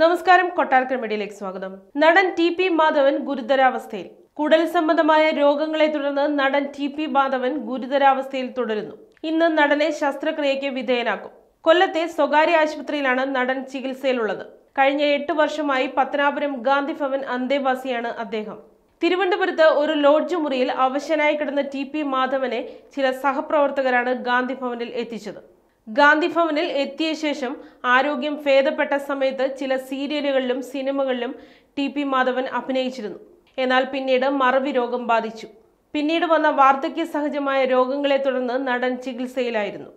നമസ്കാരം കൊട്ടാരക്കര മീഡിയയിലേക്ക് സ്വാഗതം നടൻ ടി പി മാധവൻ ഗുരുതരാവസ്ഥയിൽ കുടൽ സംബന്ധമായ രോഗങ്ങളെ തുടർന്ന് നടൻ ടി പി മാധവൻ ഗുരുതരാവസ്ഥയിൽ തുടരുന്നു ഇന്ന് നടനെ ശസ്ത്രക്രിയയ്ക്ക് വിധേയനാക്കും കൊല്ലത്തെ സ്വകാര്യ ആശുപത്രിയിലാണ് നടൻ ചികിത്സയിലുള്ളത് കഴിഞ്ഞ എട്ട് വർഷമായി പത്തനാപുരം ഗാന്ധി ഭവൻ അന്തേവാസിയാണ് അദ്ദേഹം തിരുവനന്തപുരത്ത് ഒരു ലോഡ്ജ് മുറിയിൽ അവശനായി കിടന്ന ടി പി മാധവനെ ചില സഹപ്രവർത്തകരാണ് ഗാന്ധി ഭവനിൽ എത്തിച്ചത് ഗാന്ധിഭവനിൽ എത്തിയ ശേഷം ആരോഗ്യം ഭേദപ്പെട്ട സമയത്ത് ചില സീരിയലുകളിലും സിനിമകളിലും ടി പി മാധവൻ അഭിനയിച്ചിരുന്നു എന്നാൽ പിന്നീട് മറവി രോഗം ബാധിച്ചു പിന്നീട് വന്ന വാർദ്ധക്യ സഹജമായ രോഗങ്ങളെ തുടർന്ന് നടൻ ചികിത്സയിലായിരുന്നു